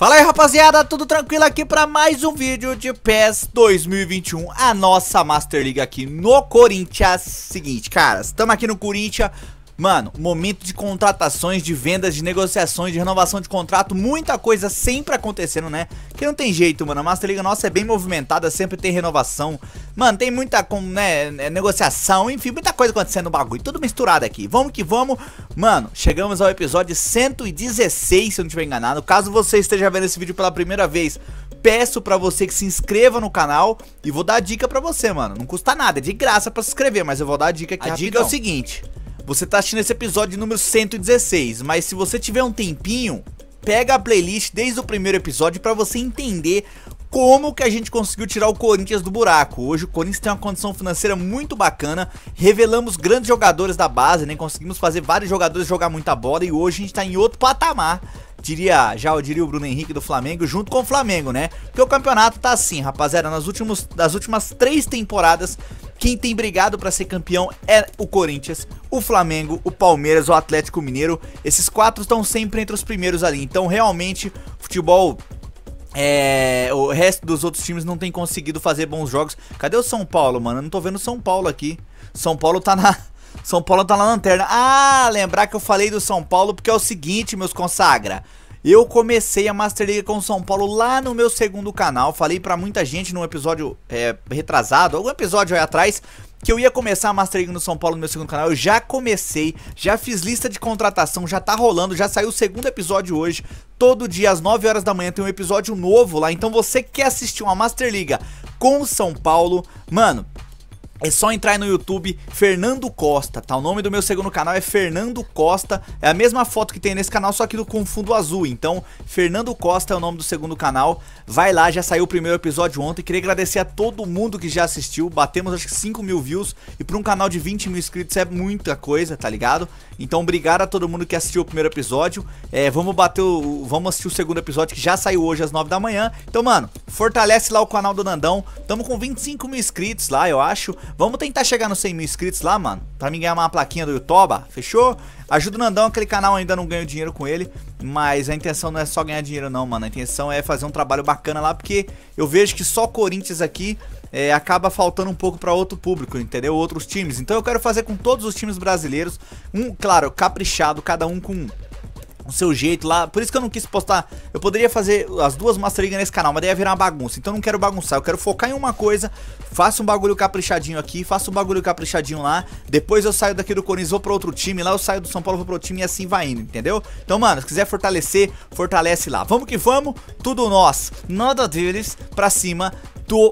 Fala aí rapaziada, tudo tranquilo aqui para mais um vídeo de PES 2021 A nossa Master League aqui no Corinthians Seguinte, caras, estamos aqui no Corinthians Mano, momento de contratações, de vendas, de negociações, de renovação de contrato, muita coisa sempre acontecendo, né? Que não tem jeito, mano. A Master League nossa é bem movimentada, sempre tem renovação. Mano, tem muita com, né, é, negociação, enfim, muita coisa acontecendo no bagulho. Tudo misturado aqui. Vamos que vamos. Mano, chegamos ao episódio 116, se eu não estiver enganado. Caso você esteja vendo esse vídeo pela primeira vez, peço para você que se inscreva no canal e vou dar a dica para você, mano. Não custa nada, é de graça para se inscrever, mas eu vou dar a dica aqui. A rapidão. dica é o seguinte: você tá assistindo esse episódio número 116, mas se você tiver um tempinho, pega a playlist desde o primeiro episódio para você entender como que a gente conseguiu tirar o Corinthians do buraco. Hoje o Corinthians tem uma condição financeira muito bacana, revelamos grandes jogadores da base, né? Conseguimos fazer vários jogadores jogar muita bola e hoje a gente tá em outro patamar diria, já eu diria o Bruno Henrique do Flamengo, junto com o Flamengo, né? Porque o campeonato tá assim, rapaziada, nas, últimos, das últimas três temporadas, quem tem brigado para ser campeão é o Corinthians, o Flamengo, o Palmeiras, o Atlético Mineiro. Esses quatro estão sempre entre os primeiros ali. Então, realmente, futebol é, o resto dos outros times não tem conseguido fazer bons jogos. Cadê o São Paulo, mano? Eu não tô vendo São Paulo aqui. São Paulo tá na são Paulo tá na lanterna. Ah, lembrar que eu falei do São Paulo porque é o seguinte, meus consagra. Eu comecei a Master League com o São Paulo lá no meu segundo canal. Falei para muita gente num episódio é, retrasado, algum episódio aí atrás, que eu ia começar a Master League no São Paulo no meu segundo canal. Eu já comecei, já fiz lista de contratação, já tá rolando, já saiu o segundo episódio hoje. Todo dia às 9 horas da manhã tem um episódio novo lá. Então você quer assistir uma Master League com o São Paulo, mano, é só entrar no YouTube Fernando Costa, tá? O nome do meu segundo canal é Fernando Costa. É a mesma foto que tem nesse canal, só que do, com fundo azul. Então, Fernando Costa é o nome do segundo canal. Vai lá, já saiu o primeiro episódio ontem. Queria agradecer a todo mundo que já assistiu. Batemos acho que 5 mil views. E pra um canal de 20 mil inscritos é muita coisa, tá ligado? Então, obrigado a todo mundo que assistiu o primeiro episódio. É, vamos bater o. Vamos assistir o segundo episódio que já saiu hoje às 9 da manhã. Então, mano, fortalece lá o canal do Nandão. Tamo com 25 mil inscritos lá, eu acho. Vamos tentar chegar nos 100 mil inscritos lá, mano. Pra mim ganhar uma plaquinha do Yotoba, fechou? Ajuda o Nandão, aquele canal ainda não ganho dinheiro com ele. Mas a intenção não é só ganhar dinheiro não, mano. A intenção é fazer um trabalho bacana lá, porque eu vejo que só Corinthians aqui é, acaba faltando um pouco para outro público, entendeu? Outros times. Então eu quero fazer com todos os times brasileiros, um, claro, caprichado, cada um com seu jeito lá. Por isso que eu não quis postar. Eu poderia fazer as duas Master League nesse canal, mas daí ia virar uma bagunça. Então eu não quero bagunçar, eu quero focar em uma coisa. Faço um bagulho caprichadinho aqui, faço um bagulho caprichadinho lá. Depois eu saio daqui do Corinthians, vou pra outro time. Lá eu saio do São Paulo, vou pro outro time e assim vai indo, entendeu? Então, mano, se quiser fortalecer, fortalece lá. Vamos que vamos, tudo nós. Nada deles pra cima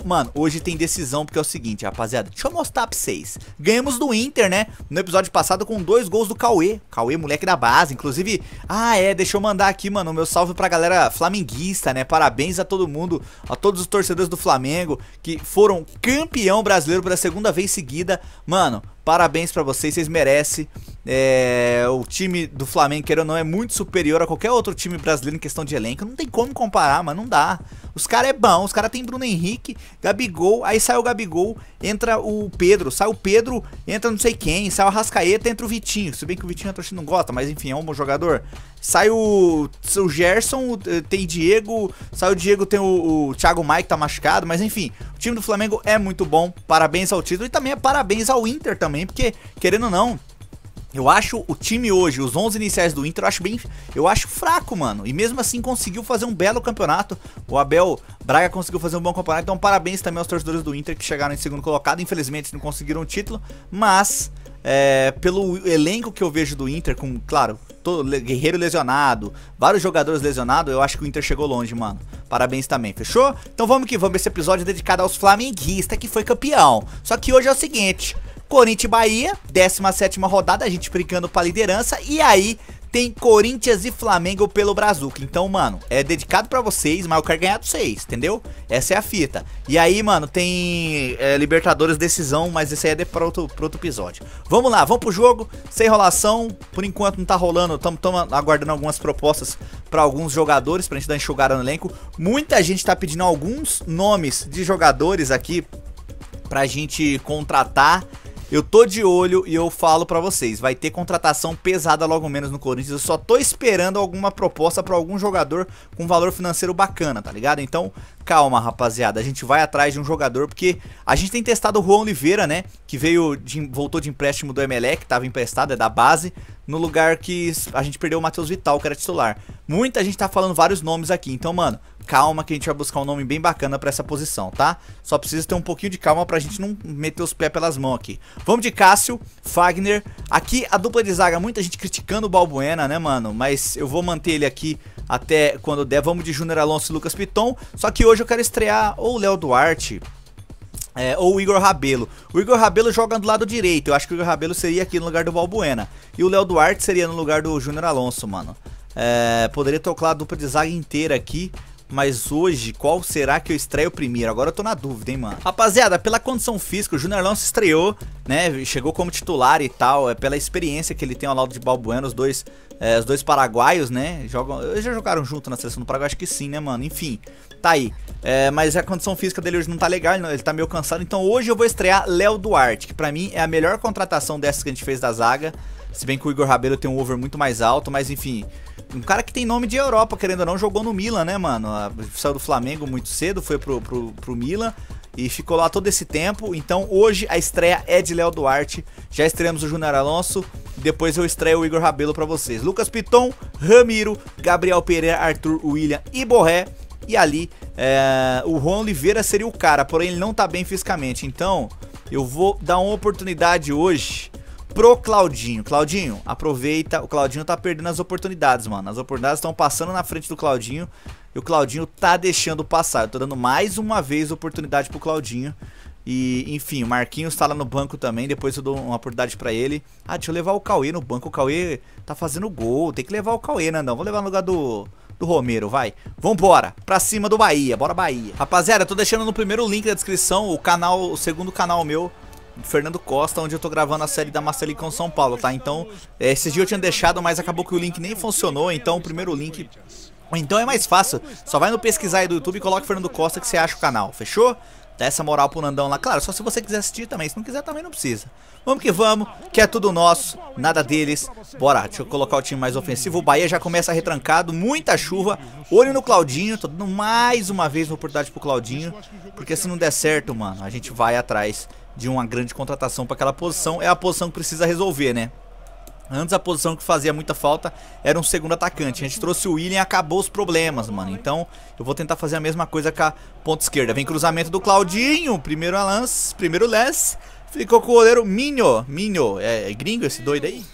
Mano, hoje tem decisão, porque é o seguinte, rapaziada. Deixa eu mostrar pra vocês. Ganhamos do Inter, né? No episódio passado com dois gols do Cauê. Cauê, moleque da base. Inclusive, ah, é, deixa eu mandar aqui, mano, meu salve pra galera flamenguista, né? Parabéns a todo mundo, a todos os torcedores do Flamengo que foram campeão brasileiro pela segunda vez seguida. Mano, Parabéns para vocês, vocês merecem. É, o time do Flamengo, querendo ou não, é muito superior a qualquer outro time brasileiro em questão de elenco. Não tem como comparar, mas não dá. Os caras é bom, os caras tem Bruno Henrique, Gabigol, aí sai o Gabigol, entra o Pedro, sai o Pedro, entra não sei quem, sai o Rascaeta, entra o Vitinho. Se bem que o Vitinho a torcida não gosta, mas enfim, é um bom jogador. Sai o, o Gerson, eh, tem Diego, sai o Diego, tem o, o Thiago Maia que tá machucado, mas enfim, o time do Flamengo é muito bom, parabéns ao título e também é parabéns ao Inter também, porque querendo ou não, eu acho o time hoje, os 11 iniciais do Inter, eu acho bem, eu acho fraco, mano. E mesmo assim conseguiu fazer um belo campeonato. O Abel Braga conseguiu fazer um bom campeonato. Então parabéns também aos torcedores do Inter que chegaram em segundo colocado. Infelizmente não conseguiram o título, mas é, pelo elenco que eu vejo do Inter, com, claro, guerreiro lesionado, vários jogadores lesionados, eu acho que o Inter chegou longe, mano. Parabéns também, fechou? Então vamos que vamos, esse episódio é dedicado aos flamenguistas que foi campeão. Só que hoje é o seguinte, Corinthians e Bahia, 17ª rodada, a gente brincando pra liderança, e aí tem Corinthians e Flamengo pelo Brazuca. Então, mano, é dedicado para vocês, mas eu quero ganhar dos seis, entendeu? Essa é a fita. E aí, mano, tem é, Libertadores decisão, mas esse aí é pra outro, pra outro episódio. Vamos lá, vamos pro jogo, sem enrolação. Por enquanto não tá rolando, estamos aguardando algumas propostas para alguns jogadores pra gente dar enxugada no elenco. Muita gente tá pedindo alguns nomes de jogadores aqui pra gente contratar eu tô de olho e eu falo pra vocês, vai ter contratação pesada logo menos no Corinthians. Eu só tô esperando alguma proposta pra algum jogador com valor financeiro bacana, tá ligado? Então calma, rapaziada. A gente vai atrás de um jogador, porque a gente tem testado o Juan Oliveira, né? Que veio, de, voltou de empréstimo do Emelec, estava emprestado, é da base. No lugar que a gente perdeu o Matheus Vital, que era titular. Muita gente tá falando vários nomes aqui. Então, mano, calma que a gente vai buscar um nome bem bacana pra essa posição, tá? Só precisa ter um pouquinho de calma pra gente não meter os pés pelas mãos aqui. Vamos de Cássio, Fagner. Aqui a dupla de zaga, muita gente criticando o Balbuena, né, mano? Mas eu vou manter ele aqui até quando der. Vamos de Júnior Alonso e Lucas Piton. Só que hoje hoje eu quero estrear ou o Léo Duarte é, ou o Igor Rabelo. O Igor Rabelo joga do lado direito. Eu acho que o Igor Rabelo seria aqui no lugar do Valbuena. E o Léo Duarte seria no lugar do Júnior Alonso, mano. É, poderia tocar a dupla de zaga inteira aqui. Mas hoje, qual será que eu estreio primeiro? Agora eu tô na dúvida, hein, mano. Rapaziada, pela condição física, o Júnior Alonso estreou, né? Chegou como titular e tal. É pela experiência que ele tem ao lado de Balbuena, os dois, é, os dois paraguaios, né? Jogam, eles já jogaram junto na seleção do Paraguai, acho que sim, né, mano? Enfim, Tá aí. É, mas a condição física dele hoje não tá legal, ele, tá meio cansado. Então hoje eu vou estrear Léo Duarte, que pra mim é a melhor contratação dessas que a gente fez da zaga. Se bem que o Igor Rabelo tem um over muito mais alto, mas enfim. Um cara que tem nome de Europa, querendo ou não, jogou no Milan, né, mano? Ah, saiu do Flamengo muito cedo, foi pro, pro, pro Milan e ficou lá todo esse tempo. Então hoje a estreia é de Léo Duarte. Já estreamos o Júnior Alonso. Depois eu estreio o Igor Rabelo para vocês. Lucas Piton, Ramiro, Gabriel Pereira, Arthur William e Borré. E ali é, o Juan Oliveira seria o cara, porém ele não tá bem fisicamente. Então eu vou dar uma oportunidade hoje pro Claudinho. Claudinho, aproveita. O Claudinho tá perdendo as oportunidades, mano. As oportunidades estão passando na frente do Claudinho. E o Claudinho tá deixando passar. Eu tô dando mais uma vez oportunidade pro Claudinho. E, enfim, o Marquinhos tá lá no banco também. Depois eu dou uma oportunidade para ele. Ah, deixa eu levar o Cauê no banco. O Cauê tá fazendo gol. Tem que levar o Cauê, né, Nandão. Vou levar no lugar do, do Romero, vai. Vambora, pra cima do Bahia, bora Bahia. Rapaziada, eu tô deixando no primeiro link da descrição o canal, o segundo canal meu Fernando Costa, onde eu tô gravando a série da Master com São Paulo, tá? Então, é, esses dias eu tinha deixado, mas acabou que o link nem funcionou, então o primeiro link... Então é mais fácil, só vai no pesquisar aí do YouTube e coloca Fernando Costa que você acha o canal, fechou? Dá essa moral pro Nandão lá. Claro, só se você quiser assistir também. Se não quiser, também não precisa. Vamos que vamos, que é tudo nosso, nada deles. Bora, deixa eu colocar o time mais ofensivo. O Bahia já começa retrancado, muita chuva. Olho no Claudinho, tô dando mais uma vez uma oportunidade pro Claudinho. Porque se não der certo, mano, a gente vai atrás de uma grande contratação para aquela posição. É a posição que precisa resolver, né? Antes a posição que fazia muita falta era um segundo atacante. A gente trouxe o William e acabou os problemas, mano. Então eu vou tentar fazer a mesma coisa com a ponta esquerda. Vem cruzamento do Claudinho. Primeiro lance, primeiro lance. Ficou com o goleiro Minho. Minho, é, é gringo esse doido aí?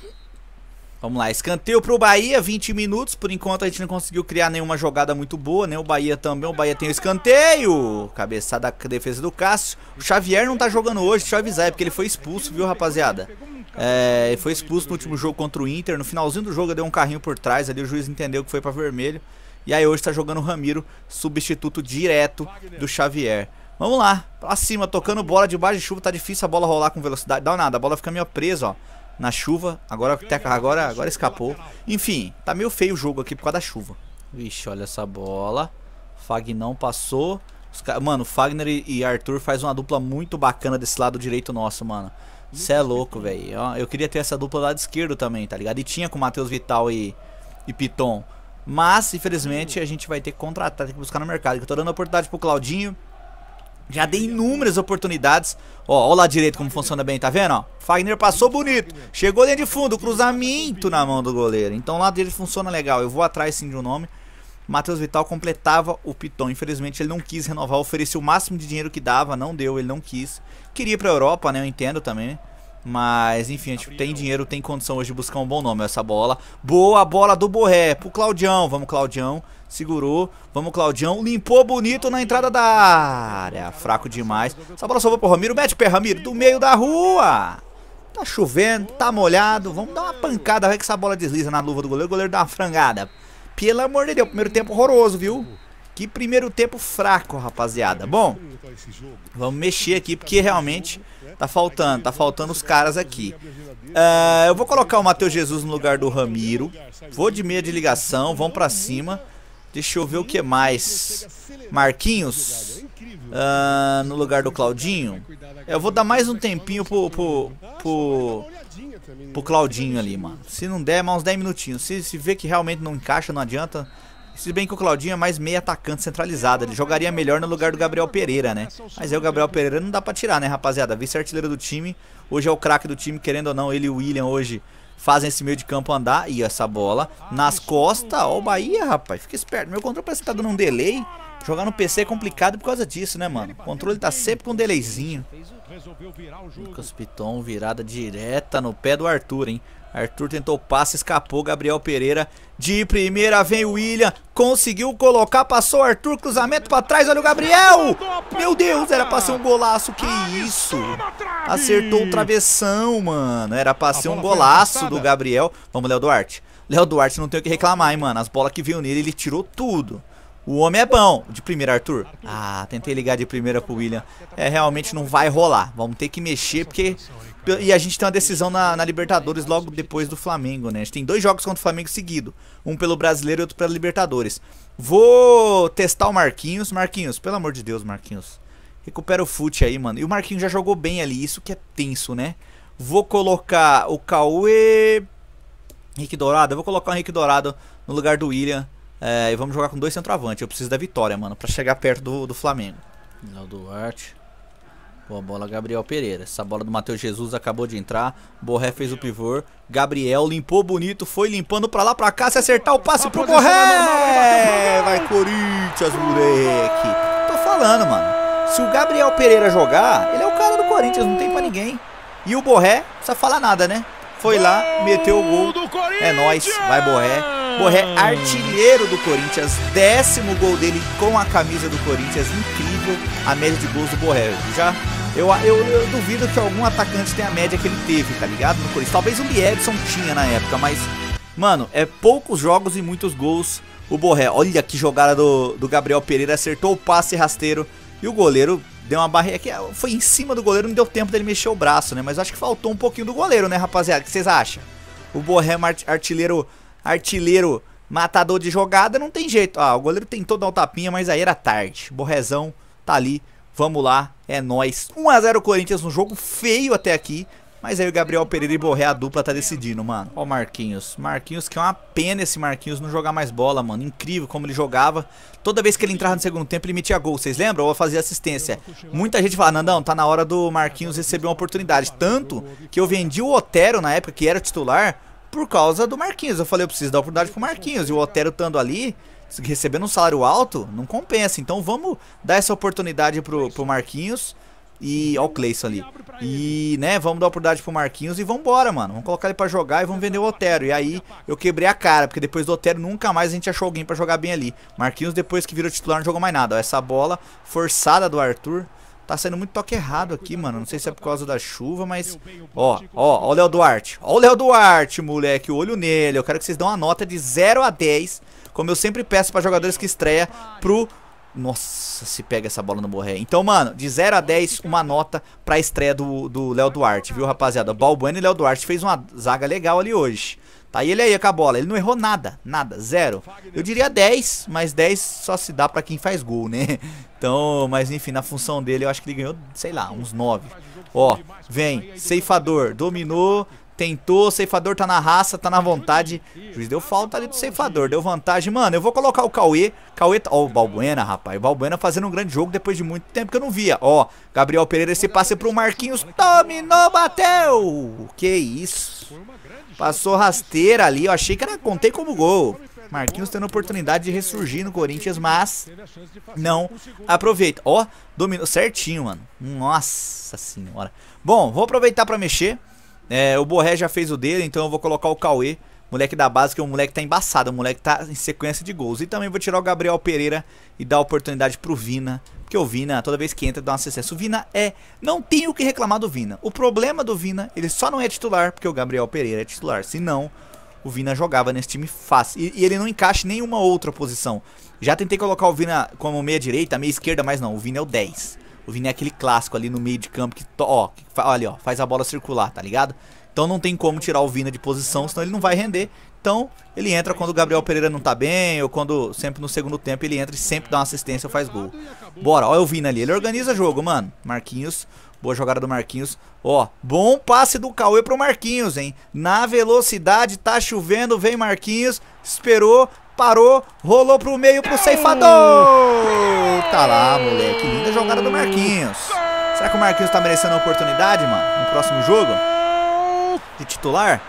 Vamos lá, escanteio pro Bahia, 20 minutos. Por enquanto a gente não conseguiu criar nenhuma jogada muito boa, né? O Bahia também, o Bahia tem o escanteio. Cabeçada da defesa do Cássio. O Xavier não tá jogando hoje, deixa eu avisar, é porque ele foi expulso, viu, rapaziada? É, foi expulso no último jogo contra o Inter. No finalzinho do jogo deu um carrinho por trás. Ali o juiz entendeu que foi para vermelho. E aí hoje está jogando o Ramiro, substituto direto do Xavier. Vamos lá, pra cima, tocando bola debaixo de chuva, tá difícil a bola rolar com velocidade, dá nada, a bola fica meio presa, ó, na chuva, agora, agora, agora escapou. Enfim, tá meio feio o jogo aqui por causa da chuva. Vixe, olha essa bola, Fagnão passou, mano, Fagner e Arthur faz uma dupla muito bacana desse lado direito nosso, mano. Você é louco, velho. Eu queria ter essa dupla do lado esquerdo também, tá ligado? E tinha com o Matheus Vital e, e Piton. Mas, infelizmente, a gente vai ter que contratar, tem que buscar no mercado. Eu tô dando oportunidade pro Claudinho. Já dei inúmeras oportunidades. Ó, ó lá direito como funciona bem, tá vendo? Ó, Fagner passou bonito. Chegou dentro de fundo, cruzamento na mão do goleiro. Então lá dele funciona legal. Eu vou atrás sim de um nome. Matheus Vital completava o Piton. Infelizmente ele não quis renovar, ofereceu o máximo de dinheiro que dava, não deu, ele não quis. Queria ir pra Europa, né? Eu entendo também. Mas, enfim, a gente tem dinheiro, tem condição hoje de buscar um bom nome. Essa bola. Boa bola do Borré pro Claudião. Vamos, Claudião. Segurou. Vamos, Claudião. Limpou bonito na entrada da área. Fraco demais. Essa bola salvou pro Ramiro. Mete o pé, Ramiro. Do meio da rua. Tá chovendo, tá molhado. Vamos dar uma pancada. Vai que essa bola desliza na luva do goleiro. O goleiro dá uma frangada. Pelo amor de Deus, primeiro tempo horroroso, viu? Que primeiro tempo fraco, rapaziada. Bom, vamos mexer aqui porque realmente tá faltando, tá faltando os caras aqui. Uh, eu vou colocar o Matheus Jesus no lugar do Ramiro. Vou de meia de ligação, vamos pra cima. Deixa eu ver o que mais. Marquinhos uh, no lugar do Claudinho. Eu vou dar mais um tempinho pro, pro, pro, pro Claudinho ali, mano. Se não der, mais uns 10 minutinhos. Se, se vê que realmente não encaixa, não adianta. Se bem que o Claudinho é mais meio atacante centralizado. Ele jogaria melhor no lugar do Gabriel Pereira, né? Mas aí o Gabriel Pereira não dá pra tirar, né, rapaziada? Vice-artilheiro do time. Hoje é o craque do time, querendo ou não. Ele e o William hoje fazem esse meio de campo andar. E essa bola nas costas. Ó o Bahia, rapaz. Fica esperto. Meu controle parece que tá dando um delay. Jogar no PC é complicado por causa disso, né, mano? O controle tá sempre com um delayzinho. Lucas Piton, virada direta no pé do Arthur, hein? Arthur tentou passe, escapou. Gabriel Pereira de primeira vem William. Conseguiu colocar, passou Arthur, cruzamento para trás. Olha o Gabriel! Meu Deus, era pra ser um golaço. Que isso? Acertou o travessão, mano. Era pra ser um golaço do Gabriel. Vamos, Léo Duarte. Léo Duarte não tem o que reclamar, hein, mano. As bolas que veio nele, ele tirou tudo. O homem é bom. De primeira, Arthur. Ah, tentei ligar de primeira pro William. É, realmente não vai rolar. Vamos ter que mexer, porque... E a gente tem uma decisão na, na Libertadores logo depois do Flamengo, né? A gente tem dois jogos contra o Flamengo seguido. Um pelo Brasileiro e outro pela Libertadores. Vou testar o Marquinhos. Marquinhos, pelo amor de Deus, Marquinhos. Recupera o fute aí, mano. E o Marquinhos já jogou bem ali. Isso que é tenso, né? Vou colocar o Cauê... Henrique Dourado. Eu vou colocar o Henrique Dourado no lugar do William. É, e vamos jogar com dois centroavantes. Eu preciso da vitória, mano, pra chegar perto do, do Flamengo. Léo Duarte. Boa bola, Gabriel Pereira. Essa bola do Matheus Jesus acabou de entrar. Borré fez o pivô. Gabriel limpou bonito, foi limpando pra lá, pra cá. Se acertar o passe pro Borré! Vai, Corinthians, moleque! Tô falando, mano. Se o Gabriel Pereira jogar, ele é o cara do Corinthians, não tem pra ninguém. E o Borré, não precisa falar nada, né? Foi lá, meteu o gol. É nóis, vai Borré. Borré, artilheiro do Corinthians, décimo gol dele com a camisa do Corinthians, incrível a média de gols do Borré. Já eu, eu, eu, duvido que algum atacante tenha a média que ele teve, tá ligado? No Corinthians. Talvez o Biedson tinha na época, mas, mano, é poucos jogos e muitos gols o Borré. Olha que jogada do, do Gabriel Pereira, acertou o passe rasteiro e o goleiro deu uma barreira que ah, foi em cima do goleiro, não deu tempo dele mexer o braço, né? Mas acho que faltou um pouquinho do goleiro, né, rapaziada? O que vocês acham? O Borré é artilheiro artilheiro, matador de jogada, não tem jeito. Ah, o goleiro tentou dar um tapinha, mas aí era tarde. Borrezão tá ali. Vamos lá, é nós. 1x0 Corinthians um jogo feio até aqui. Mas aí o Gabriel Pereira e Borré, a dupla, tá decidindo, mano. Ó o Marquinhos. Marquinhos, que é uma pena esse Marquinhos não jogar mais bola, mano. Incrível como ele jogava. Toda vez que ele entrava no segundo tempo, ele metia gol. Vocês lembram? Ou fazia assistência. Muita gente fala, Nandão, tá na hora do Marquinhos receber uma oportunidade. Tanto que eu vendi o Otero na época, que era titular, por causa do Marquinhos. Eu falei, eu preciso dar oportunidade pro Marquinhos. E o Otero estando ali, recebendo um salário alto, não compensa. Então vamos dar essa oportunidade pro, pro Marquinhos. E ó o Cleison ali. E, né, vamos dar oportunidade pro Marquinhos e vambora, mano. Vamos colocar ele pra jogar e vamos vender o Otero. E aí eu quebrei a cara, porque depois do Otero nunca mais a gente achou alguém pra jogar bem ali. Marquinhos, depois que virou titular, não jogou mais nada. Ó, essa bola forçada do Arthur. Tá saindo muito toque errado aqui, mano. Não sei se é por causa da chuva, mas... Ó, ó, ó o Léo Duarte. Ó o Léo Duarte, moleque. Olho nele. Eu quero que vocês dão uma nota de 0 a 10. Como eu sempre peço pra jogadores que estreia pro... Nossa, se pega essa bola no morrer Então, mano, de 0 a 10, uma nota pra estreia do Léo Duarte, viu, rapaziada? Balbuena e Léo Duarte fez uma zaga legal ali hoje. Tá, e ele aí com a bola, ele não errou nada, nada, zero. Eu diria 10, mas 10 só se dá pra quem faz gol, né? Então, mas enfim, na função dele eu acho que ele ganhou, sei lá, uns 9. Ó, vem, ceifador, dominou, Tentou, o ceifador tá na raça, tá na vontade. O juiz deu falta ali do ceifador, deu vantagem. Mano, eu vou colocar o Cauê. Cauê, tá- ó, o Balbuena, rapaz. O Balbuena fazendo um grande jogo depois de muito tempo que eu não via. Ó, Gabriel Pereira, esse passe pro Marquinhos. Dominou, bateu! Que isso. Passou rasteira ali, eu achei que era, contei como gol. Marquinhos tendo a oportunidade de ressurgir no Corinthians, mas não aproveita. Ó, dominou certinho, mano. Nossa senhora. Bom, vou aproveitar pra mexer. É, o Borré já fez o dele, então eu vou colocar o Cauê, moleque da base, que o é moleque tá embaçado, o moleque tá em sequência de gols. E também vou tirar o Gabriel Pereira e dar oportunidade pro Vina, porque o Vina, toda vez que entra, dá um sucesso. O Vina é. Não tem o que reclamar do Vina. O problema do Vina, ele só não é titular, porque o Gabriel Pereira é titular. Se não, o Vina jogava nesse time fácil. E, e ele não encaixa em nenhuma outra posição. Já tentei colocar o Vina como meia direita, meia esquerda, mas não. O Vina é o 10. O Vini é aquele clássico ali no meio de campo que, ó, que, olha, ó, faz a bola circular, tá ligado? Então não tem como tirar o Vina de posição, senão ele não vai render. Então ele entra quando o Gabriel Pereira não tá bem, ou quando sempre no segundo tempo ele entra e sempre dá uma assistência ou faz gol. Bora, olha o Vina ali, ele organiza o jogo, mano. Marquinhos, boa jogada do Marquinhos. Ó, bom passe do Cauê pro Marquinhos, hein. Na velocidade, tá chovendo, vem Marquinhos, esperou, parou, rolou pro meio pro ceifador. Tá lá, moleque, linda jogada do Marquinhos. Será que o Marquinhos tá merecendo a oportunidade, mano, no próximo jogo? De titular?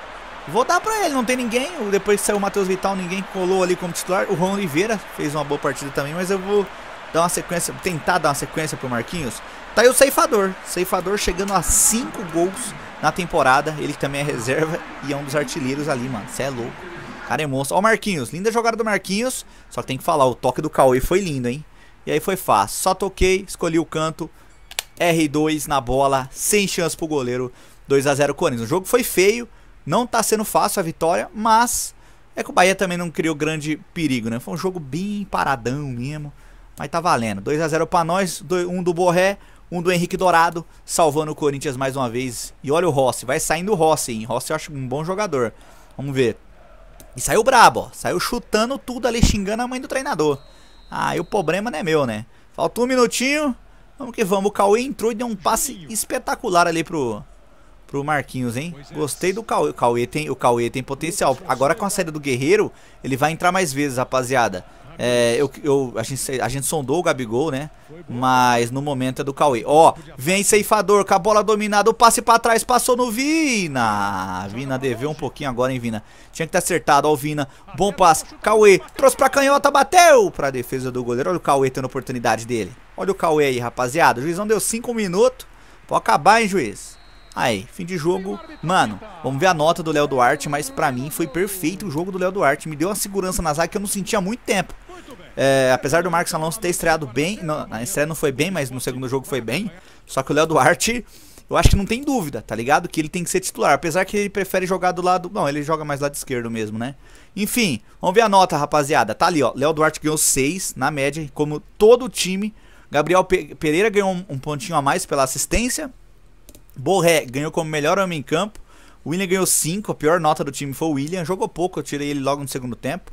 Vou dar pra ele, não tem ninguém. Depois que saiu o Matheus Vital, ninguém colou ali como titular. O Juan Oliveira fez uma boa partida também, mas eu vou dar uma sequência, tentar dar uma sequência pro Marquinhos. Tá aí o ceifador. Ceifador chegando a 5 gols na temporada. Ele também é reserva e é um dos artilheiros ali, mano. Você é louco cara é monstro. Ó o Marquinhos, linda jogada do Marquinhos. Só que tem que falar, o toque do Cauê foi lindo, hein? E aí foi fácil. Só toquei, escolhi o canto. R2 na bola, sem chance pro goleiro. 2 a 0 Corinthians. O jogo foi feio, não tá sendo fácil a vitória, mas é que o Bahia também não criou grande perigo, né? Foi um jogo bem paradão mesmo, mas tá valendo. 2 a 0 para nós, um do Borré, um do Henrique Dourado, salvando o Corinthians mais uma vez. E olha o Rossi, vai saindo o Rossi, hein? Rossi eu acho um bom jogador. Vamos ver. E saiu brabo, ó. Saiu chutando tudo ali, xingando a mãe do treinador. Aí ah, o problema não é meu, né? Faltou um minutinho. Vamos que vamos. O Cauê entrou e deu um passe espetacular ali pro, pro Marquinhos, hein? Gostei do Cauê. O Cauê, tem, o Cauê tem potencial. Agora com a saída do Guerreiro, ele vai entrar mais vezes, rapaziada. É, eu, eu, a, gente, a gente sondou o Gabigol, né? Mas no momento é do Cauê. Ó, vem ceifador, com a bola dominada, o passe pra trás, passou no Vina. Vina deveu um pouquinho agora, hein, Vina? Tinha que ter acertado, ó, Vina. Bom passe, Cauê, trouxe pra canhota, bateu pra defesa do goleiro. Olha o Cauê tendo oportunidade dele. Olha o Cauê aí, rapaziada. O juizão deu 5 minutos. Pode acabar, hein, juiz? Aí, fim de jogo. Mano, vamos ver a nota do Léo Duarte, mas pra mim foi perfeito o jogo do Léo Duarte. Me deu uma segurança na zaga que eu não sentia há muito tempo. É, apesar do Marcos Alonso ter estreado bem, a na estreia não foi bem, mas no segundo jogo foi bem. Só que o Léo Duarte, eu acho que não tem dúvida, tá ligado? Que ele tem que ser titular. Apesar que ele prefere jogar do lado. Não, ele joga mais lado esquerdo mesmo, né? Enfim, vamos ver a nota, rapaziada. Tá ali, ó. Léo Duarte ganhou 6 na média, como todo o time. Gabriel Pereira ganhou um, um, pontinho a mais pela assistência. Borré ganhou como melhor homem em campo. William ganhou 5, a pior nota do time foi o William. Jogou pouco, eu tirei ele logo no segundo tempo.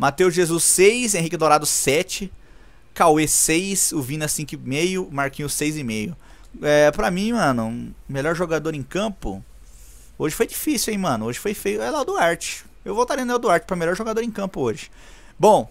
Matheus Jesus 6, Henrique Dourado 7, Cauê 6, o Vina 5,5, Marquinhos 6,5. É, pra mim, mano, melhor jogador em campo. Hoje foi difícil, hein, mano. Hoje foi feio. É lá o Duarte. Eu votaria no Léo Duarte pra melhor jogador em campo hoje. Bom,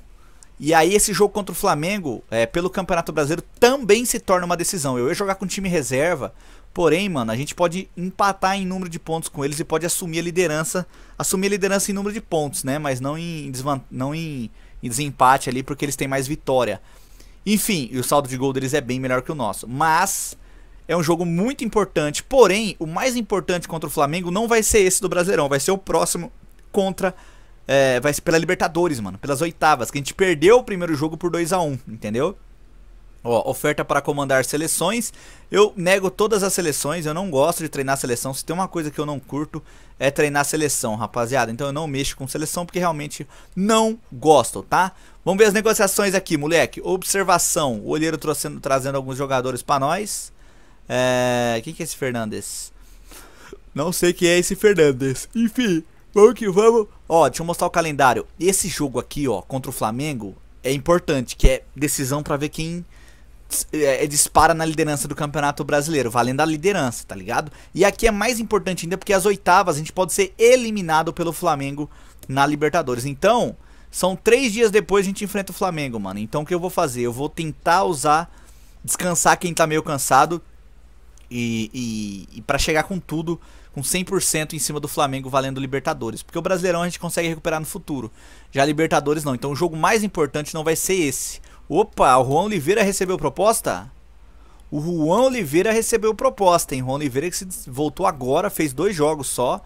e aí esse jogo contra o Flamengo, é, pelo Campeonato Brasileiro, também se torna uma decisão. Eu ia jogar com time reserva, porém, mano, a gente pode empatar em número de pontos com eles e pode assumir a liderança, assumir a liderança em número de pontos, né? Mas não em, não em, em desempate ali, porque eles têm mais vitória. Enfim, e o saldo de gol deles é bem melhor que o nosso. Mas é um jogo muito importante, porém, o mais importante contra o Flamengo não vai ser esse do Brasileirão, vai ser o próximo contra é, vai ser pela Libertadores, mano. Pelas oitavas, que a gente perdeu o primeiro jogo por 2 a 1 um, entendeu? Ó, oferta para comandar seleções. Eu nego todas as seleções, eu não gosto de treinar seleção. Se tem uma coisa que eu não curto, é treinar seleção, rapaziada. Então eu não mexo com seleção porque realmente não gosto, tá? Vamos ver as negociações aqui, moleque. Observação: o olheiro trazendo, trazendo alguns jogadores para nós. É... Quem que é esse Fernandes? Não sei quem é esse Fernandes. Enfim. Vamos que vamos. Ó, deixa eu mostrar o calendário. Esse jogo aqui, ó, contra o Flamengo, é importante, que é decisão para ver quem é, é, dispara na liderança do Campeonato Brasileiro, valendo a liderança, tá ligado? E aqui é mais importante ainda porque as oitavas a gente pode ser eliminado pelo Flamengo na Libertadores. Então, são três dias depois a gente enfrenta o Flamengo, mano. Então o que eu vou fazer? Eu vou tentar usar, descansar quem tá meio cansado e, e, e para chegar com tudo com 100% em cima do Flamengo valendo Libertadores. Porque o Brasileirão a gente consegue recuperar no futuro. Já Libertadores não. Então o jogo mais importante não vai ser esse. Opa, o Juan Oliveira recebeu proposta? O Juan Oliveira recebeu proposta, hein? Juan Oliveira que se voltou agora, fez dois jogos só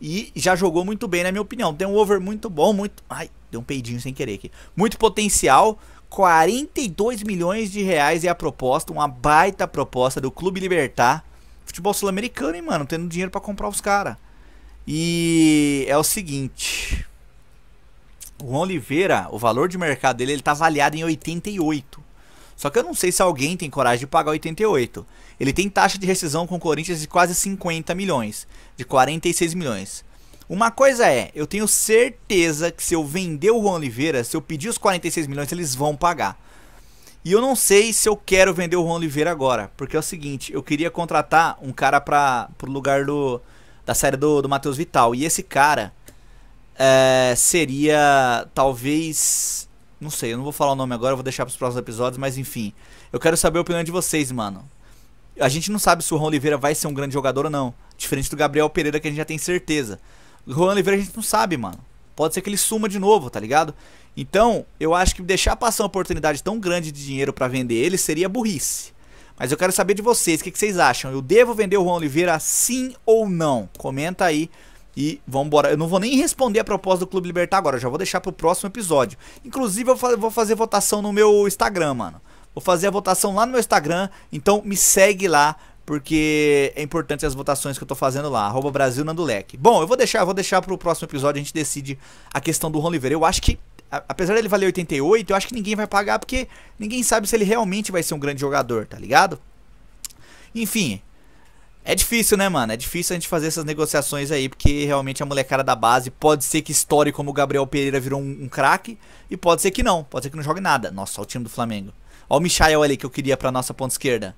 e já jogou muito bem, na minha opinião. Tem um over muito bom, muito. Ai, deu um peidinho sem querer aqui. Muito potencial. 42 milhões de reais é a proposta, uma baita proposta do Clube Libertar futebol sul-americano, hein, mano? Tendo dinheiro para comprar os caras. E é o seguinte. O Oliveira, o valor de mercado dele, ele tá avaliado em 88. Só que eu não sei se alguém tem coragem de pagar 88. Ele tem taxa de rescisão com o Corinthians de quase 50 milhões, de 46 milhões. Uma coisa é, eu tenho certeza que se eu vender o Juan Oliveira, se eu pedir os 46 milhões, eles vão pagar. E eu não sei se eu quero vender o Juan Oliveira agora, porque é o seguinte, eu queria contratar um cara para pro lugar do da série do, do Matheus Vital. E esse cara é, seria talvez. Não sei, eu não vou falar o nome agora, eu vou deixar pros próximos episódios, mas enfim. Eu quero saber a opinião de vocês, mano. A gente não sabe se o Juan Oliveira vai ser um grande jogador ou não. Diferente do Gabriel Pereira, que a gente já tem certeza. O Juan Oliveira a gente não sabe, mano. Pode ser que ele suma de novo, tá ligado? Então, eu acho que deixar passar uma oportunidade tão grande de dinheiro para vender ele seria burrice. Mas eu quero saber de vocês, o que, que, vocês acham? Eu devo vender o Juan Oliveira sim ou não? Comenta aí e vamos embora. Eu não vou nem responder a proposta do Clube Libertar agora, já vou deixar para o próximo episódio. Inclusive, eu vou fazer votação no meu Instagram, mano. Vou fazer a votação lá no meu Instagram, então me segue lá porque é importante as votações que eu tô fazendo lá, arroba Brasil Bom, eu vou deixar, eu vou deixar pro próximo episódio, a gente decide a questão do Juan Oliveira. Eu acho que apesar dele valer 88, eu acho que ninguém vai pagar porque ninguém sabe se ele realmente vai ser um grande jogador, tá ligado? Enfim, é difícil, né, mano? É difícil a gente fazer essas negociações aí, porque realmente a molecada da base pode ser que estoure como o Gabriel Pereira virou um, um craque, e pode ser que não, pode ser que não jogue nada. Nossa, olha o time do Flamengo. Olha o Michael ali que eu queria pra nossa ponta esquerda.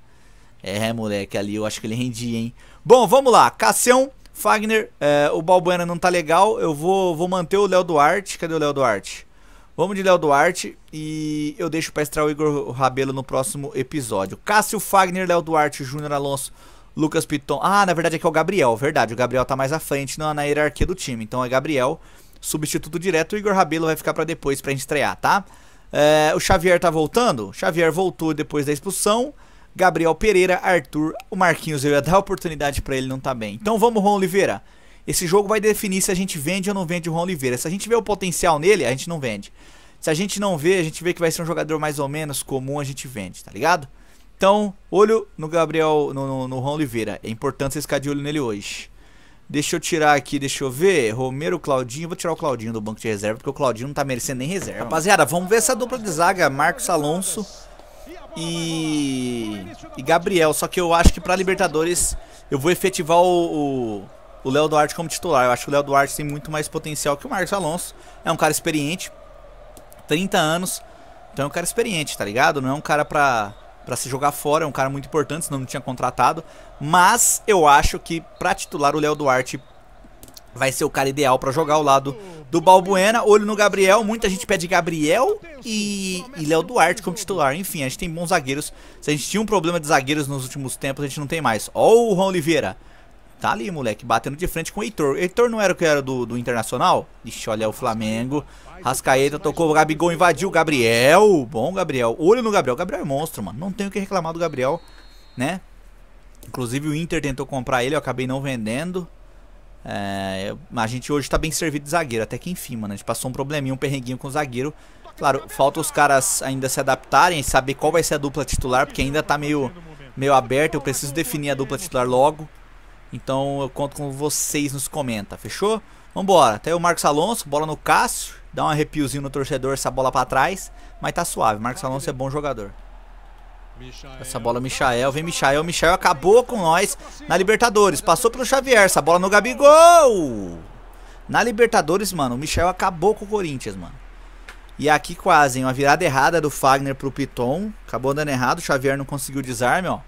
É, moleque, ali eu acho que ele rendia, hein? Bom, vamos lá. Cassião, Fagner, é, o Balbuena não tá legal. Eu vou, vou manter o Léo Duarte. Cadê o Léo Duarte? Vamos de Léo Duarte e eu deixo para extrair o Igor Rabelo no próximo episódio. Cássio Fagner, Léo Duarte, Júnior Alonso, Lucas Piton. Ah, na verdade aqui é o Gabriel, verdade. O Gabriel tá mais à frente é na, hierarquia do time. Então é Gabriel, substituto direto. O Igor Rabelo vai ficar para depois pra gente estrear, tá? É, o Xavier tá voltando? Xavier voltou depois da expulsão. Gabriel Pereira, Arthur, o Marquinhos, eu ia dar oportunidade para ele, não tá bem. Então vamos, Ron Oliveira. Esse jogo vai definir se a gente vende ou não vende o Juan Oliveira. Se a gente vê o potencial nele, a gente não vende. Se a gente não vê, a gente vê que vai ser um jogador mais ou menos comum, a gente vende, tá ligado? Então, olho no Gabriel, no, no, no Oliveira. É importante vocês ficarem de olho nele hoje. Deixa eu tirar aqui, deixa eu ver. Romero, Claudinho. Vou tirar o Claudinho do banco de reserva, porque o Claudinho não tá merecendo nem reserva. Rapaziada, vamos ver essa dupla de zaga. Marcos Alonso e, e Gabriel. Só que eu acho que pra Libertadores eu vou efetivar o, o o Léo Duarte como titular. Eu acho que o Léo Duarte tem muito mais potencial que o Marcos Alonso. É um cara experiente, 30 anos, então é um cara experiente, tá ligado? Não é um cara pra, pra se jogar fora, é um cara muito importante, senão não tinha contratado. Mas eu acho que pra titular o Léo Duarte vai ser o cara ideal para jogar ao lado do Balbuena. Olho no Gabriel, muita gente pede Gabriel e, e Léo Duarte como titular. Enfim, a gente tem bons zagueiros. Se a gente tinha um problema de zagueiros nos últimos tempos, a gente não tem mais. Ó o Juan Oliveira. Tá ali, moleque, batendo de frente com o Heitor. O Heitor não era o que era do, do Internacional? Ixi, olha o Flamengo. Rascaeta tocou, o Gabigol invadiu o Gabriel. Bom, Gabriel. Olho no Gabriel. Gabriel é monstro, mano. Não tenho o que reclamar do Gabriel, né? Inclusive o Inter tentou comprar ele, eu acabei não vendendo. É, a gente hoje tá bem servido de zagueiro, até que enfim, mano. A gente passou um probleminha, um perrenguinho com o zagueiro. Claro, falta os caras ainda se adaptarem e saber qual vai ser a dupla titular, porque ainda tá meio, meio aberto. Eu preciso definir a dupla titular logo. Então eu conto com vocês nos comenta, fechou? Vambora, até o Marcos Alonso, bola no Cássio, dá um arrepiozinho no torcedor essa bola para trás, mas tá suave, Marcos Alonso é bom jogador. Essa bola Michael, vem Michael, Michael acabou com nós na Libertadores, passou pelo Xavier, essa bola no Gabigol! Na Libertadores, mano, o Michel acabou com o Corinthians, mano. E aqui quase, hein? Uma virada errada do Fagner pro Piton. Acabou dando errado. O Xavier não conseguiu desarme, ó.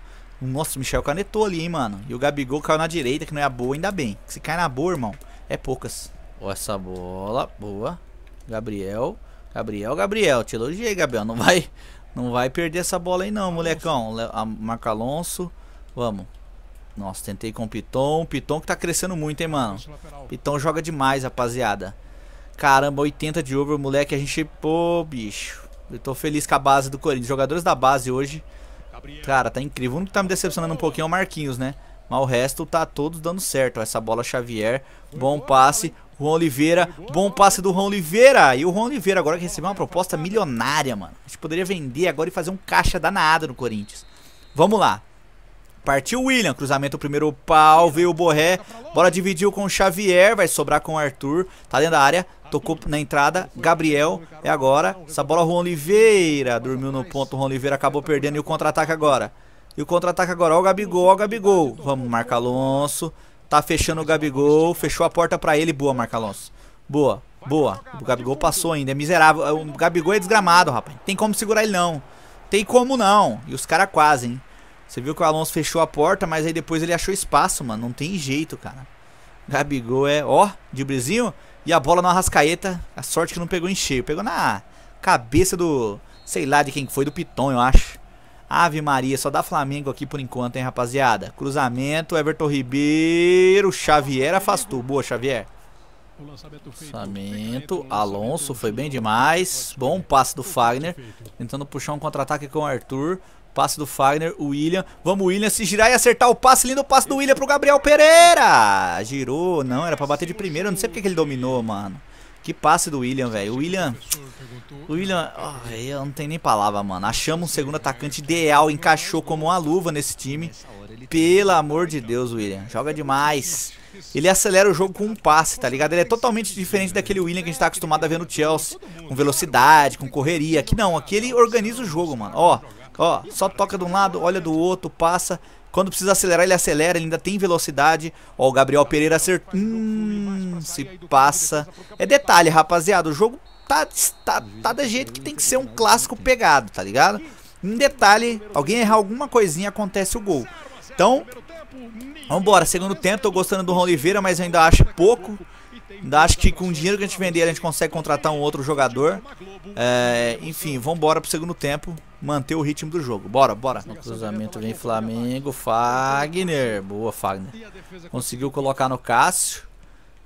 Nossa, o Michel canetou ali, hein, mano. E o Gabigol caiu na direita, que não é a boa, ainda bem. Se cai na boa, irmão, é poucas. Ó, essa bola, boa. Gabriel, Gabriel, Gabriel. Te elogiei, Gabriel. Não vai, não vai perder essa bola aí, não, molecão. A Marco Alonso, vamos. Nossa, tentei com o Piton. Piton que tá crescendo muito, hein, mano. Piton joga demais, rapaziada. Caramba, 80 de over, moleque. A gente, pô, bicho. Eu tô feliz com a base do Corinthians. Jogadores da base hoje Cara, tá incrível. O único que tá me decepcionando um pouquinho é o Marquinhos, né? Mas o resto tá todos dando certo. Essa bola Xavier, bom passe. Juan Oliveira, bom passe do Juan Oliveira. E o Juan Oliveira agora que recebeu uma proposta milionária, mano. A gente poderia vender agora e fazer um caixa danado no Corinthians. Vamos lá. Partiu o William, cruzamento primeiro pau, veio o Borré. Bola dividiu com o Xavier, vai sobrar com o Arthur. Tá dentro da área, Tocou na entrada, Gabriel é agora. Essa bola Juan Oliveira. Dormiu no ponto, Juan Oliveira acabou perdendo e o contra-ataque agora. E o contra-ataque agora, ó o Gabigol, ó o Gabigol. Vamos, Marca Alonso. Tá fechando o Gabigol, fechou a porta pra ele. Boa, Marca Alonso. Boa, boa. O Gabigol passou ainda, é miserável. O Gabigol é desgramado, rapaz. Tem como segurar ele não. Tem como não. E os caras quase, hein. Você viu que o Alonso fechou a porta, mas aí depois ele achou espaço, mano. Não tem jeito, cara. Gabigol é, ó, de brisinho. E a bola na rascaeta. A sorte que não pegou em cheio. Pegou na cabeça do. Sei lá de quem foi, do Piton, eu acho. Ave Maria, só dá Flamengo aqui por enquanto, hein, rapaziada. Cruzamento, Everton Ribeiro, Xavier afastou. Boa, Xavier. Lançamento, Alonso foi bem demais. Bom passe do Fagner. Tentando puxar um contra-ataque com o Arthur. Passe do Fagner, o William. Vamos, William, se girar e acertar o passe. Lindo passe do William pro Gabriel Pereira. Girou, não, era pra bater de primeiro. Eu não sei porque que ele dominou, mano. Que passe do William, velho. O William. O William. Oh, eu não tenho nem palavra, mano. Achamos um segundo atacante ideal. Encaixou como uma luva nesse time. Pelo amor de Deus, William. Joga demais. Ele acelera o jogo com um passe, tá ligado? Ele é totalmente diferente daquele William que a gente tá acostumado a ver no Chelsea. Com velocidade, com correria. Aqui não, aqui ele organiza o jogo, mano. Ó, oh, Ó, só toca de um lado, olha do outro, passa. Quando precisa acelerar, ele acelera, ele ainda tem velocidade. Ó, o Gabriel Pereira acertou. Hum, se passa. É detalhe, rapaziada. O jogo tá, tá, tá da jeito que tem que ser um clássico pegado, tá ligado? um detalhe, alguém errar alguma coisinha, acontece o gol. Então, vambora. Segundo tempo, tô gostando do Ron Oliveira, mas eu ainda acho pouco. Ainda acho que com o dinheiro que a gente vender, a gente consegue contratar um outro jogador. É, enfim, vambora pro segundo tempo manter o ritmo do jogo. Bora, bora. No cruzamento vem Flamengo, Fagner. Boa, Fagner. Conseguiu colocar no Cássio.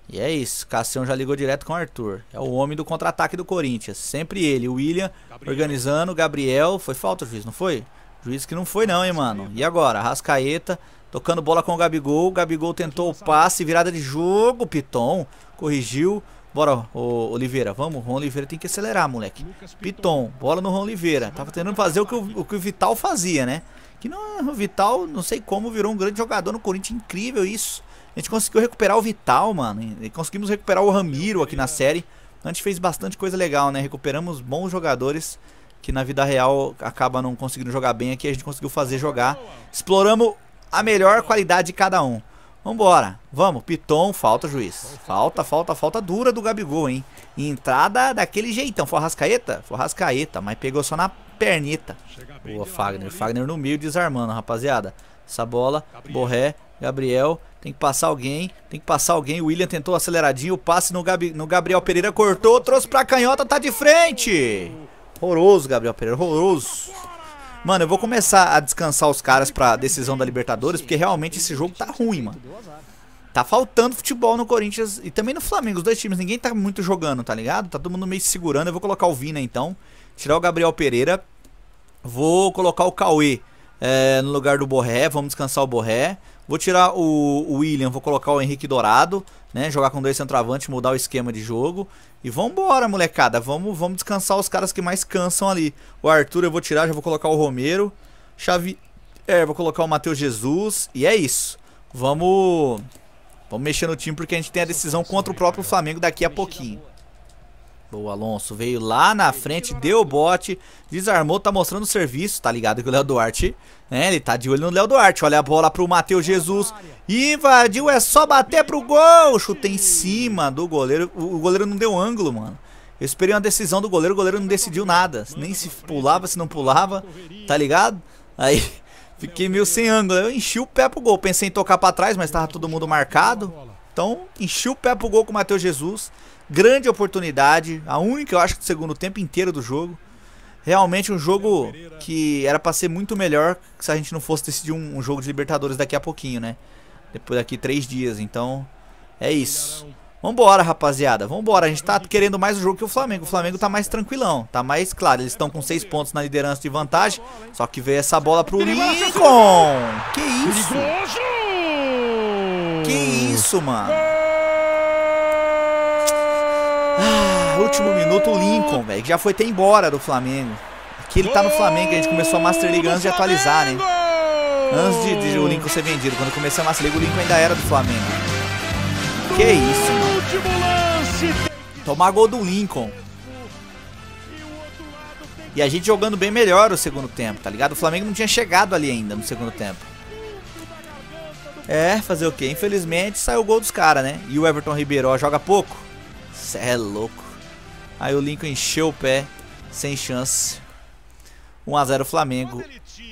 E é isso, Cássio já ligou direto com o Arthur. É o homem do contra-ataque do Corinthians. Sempre ele, o William organizando, Gabriel. Foi falta, juiz, não foi? Juiz que não foi não, hein, mano. E agora? Rascaeta tocando bola com o Gabigol. Gabigol tentou o passe, virada de jogo, Piton. Corrigiu. Bora, ô, Oliveira. Vamos, Ron Oliveira tem que acelerar, moleque. Piton, bola no Ron Oliveira. Tava tentando fazer o que o, o que o, Vital fazia, né? Que não, o Vital, não sei como, virou um grande jogador no Corinthians. Incrível isso. A gente conseguiu recuperar o Vital, mano. E conseguimos recuperar o Ramiro aqui na série. A gente fez bastante coisa legal, né? Recuperamos bons jogadores que na vida real acaba não conseguindo jogar bem aqui. A gente conseguiu fazer jogar. Exploramos a melhor qualidade de cada um. Vambora. Vamos, Piton, falta, juiz. Falta, falta, falta dura do Gabigol, hein? Entrada daquele jeitão. Forrascaeta? Forrascaeta, mas pegou só na pernita. Boa, Fagner. Fagner no meio desarmando, rapaziada. Essa bola, Borré, Gabriel, tem que passar alguém, tem que passar alguém. O William tentou aceleradinho, o passe no, Gabi, no Gabriel Pereira cortou, trouxe pra canhota, tá de frente. Horroroso, Gabriel Pereira, horroroso. Mano, eu vou começar a descansar os caras pra decisão da Libertadores, porque realmente esse jogo tá ruim, mano. Tá faltando futebol no Corinthians e também no Flamengo, os dois times. Ninguém tá muito jogando, tá ligado? Tá todo mundo meio segurando. Eu vou colocar o Vina, então. Tirar o Gabriel Pereira. Vou colocar o Cauê é, no lugar do Borré. Vamos descansar o Borré. Vou tirar o, William, vou colocar o Henrique Dourado, né? Jogar com dois centroavantes, mudar o esquema de jogo. E vambora, molecada. Vamos, vamos descansar os caras que mais cansam ali. O Arthur eu vou tirar, já vou colocar o Romero. Chave, É, vou colocar o Matheus Jesus. E é isso. Vamos... Vamos mexer no time porque a gente tem a decisão contra o próprio Flamengo daqui a pouquinho. O Alonso veio lá na frente, deu o bote, desarmou, tá mostrando o serviço, tá ligado que o Léo Duarte, né, ele tá de olho no Léo Duarte, olha a bola pro Matheus Jesus, invadiu, é só bater pro gol, chuta em cima do goleiro, o goleiro não deu ângulo, mano. Eu esperei uma decisão do goleiro, o goleiro não decidiu nada, nem se pulava, se não pulava, tá ligado? Aí fiquei meio sem ângulo, eu enchi o pé pro gol, pensei em tocar pra trás, mas tava todo mundo marcado, então enchi o pé pro gol com o Matheus Jesus, grande oportunidade, a única, eu acho, do segundo tempo inteiro do jogo. Realmente um jogo que era para ser muito melhor se a gente não fosse decidir um, um, jogo de Libertadores daqui a pouquinho, né? Depois daqui três dias, então é isso. Vambora, rapaziada, vambora. A gente tá querendo mais o jogo que o Flamengo. O Flamengo tá mais tranquilão, tá mais claro. Eles estão com seis pontos na liderança de vantagem, só que veio essa bola pro Lincoln. Que isso? Que isso, mano? último minuto o ah. Lincoln, velho, que já foi até embora do Flamengo. Aqui ele tá no Flamengo, a gente começou a Master League antes de atualizar, né? Antes de, de o Lincoln ser vendido. Quando comecei a Master League, o Lincoln ainda era do Flamengo. Que isso, mano. Tomar gol do Lincoln. E a gente jogando bem melhor o segundo tempo, tá ligado? O Flamengo não tinha chegado ali ainda no segundo tempo. É, fazer o quê? Infelizmente saiu o gol dos caras, né? E o Everton Ribeiro, ó, joga pouco? Cê é louco. Aí o Lincoln encheu o pé, sem chance. 1x0 Flamengo.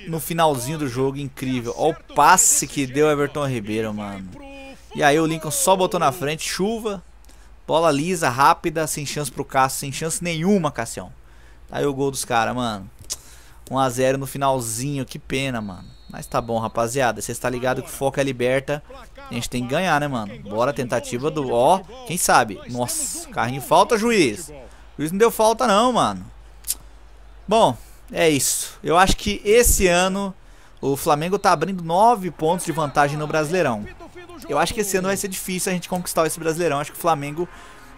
No finalzinho do jogo, incrível. Olha o passe que deu Everton Ribeiro, mano. E aí o Lincoln só botou na frente, chuva. Bola lisa, rápida, sem chance pro Cássio, sem chance nenhuma, Cassião. Aí o gol dos caras, mano. 1x0 no finalzinho, que pena, mano. Mas tá bom, rapaziada. Você está ligado que o foco é liberta. A gente tem que ganhar, né, mano? Bora, tentativa do... Ó, quem sabe? Nossa, carrinho falta, juiz. O juiz não deu falta não, mano. Bom, é isso. Eu acho que esse ano o Flamengo tá abrindo 9 pontos de vantagem no Brasileirão. Eu acho que esse ano vai ser difícil a gente conquistar esse Brasileirão. Acho que o Flamengo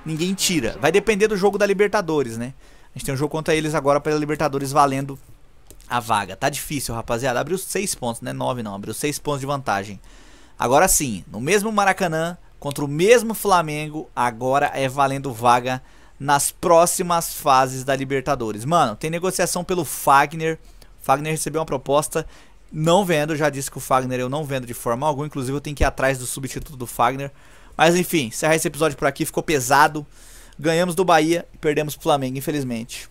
ninguém tira. Vai depender do jogo da Libertadores, né? A gente tem um jogo contra eles agora pela Libertadores valendo a vaga. Tá difícil, rapaziada. Abriu 6 pontos, né? 9 não, abriu 6 pontos de vantagem. Agora sim, no mesmo Maracanã, contra o mesmo Flamengo, agora é valendo vaga nas próximas fases da Libertadores. Mano, tem negociação pelo Fagner. Fagner recebeu uma proposta. Não vendo, já disse que o Fagner eu não vendo de forma alguma. Inclusive, eu tenho que ir atrás do substituto do Fagner. Mas enfim, encerrar esse episódio por aqui. Ficou pesado. Ganhamos do Bahia e perdemos pro Flamengo, infelizmente.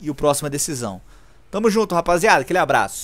E o próximo é decisão. Tamo junto, rapaziada. Aquele abraço.